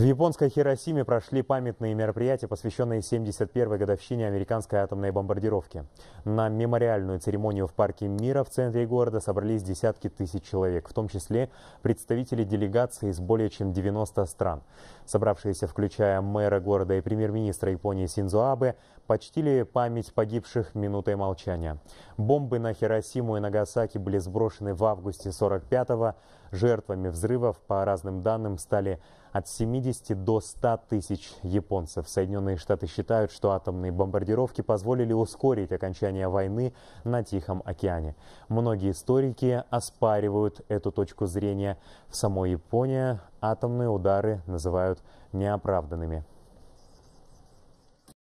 В японской Хиросиме прошли памятные мероприятия, посвященные 71-й годовщине американской атомной бомбардировки. На мемориальную церемонию в Парке мира в центре города собрались десятки тысяч человек, в том числе представители делегации из более чем 90 стран. Собравшиеся, включая мэра города и премьер-министра Японии Синзо Абе, почтили память погибших минутой молчания. Бомбы на Хиросиму и Нагасаки были сброшены в августе 45-го. Жертвами взрывов, по разным данным, стали от 70 до 100 тысяч японцев. Соединенные Штаты считают, что атомные бомбардировки позволили ускорить окончание войны на Тихом океане. Многие историки оспаривают эту точку зрения. В самой Японии атомные удары называют неоправданными.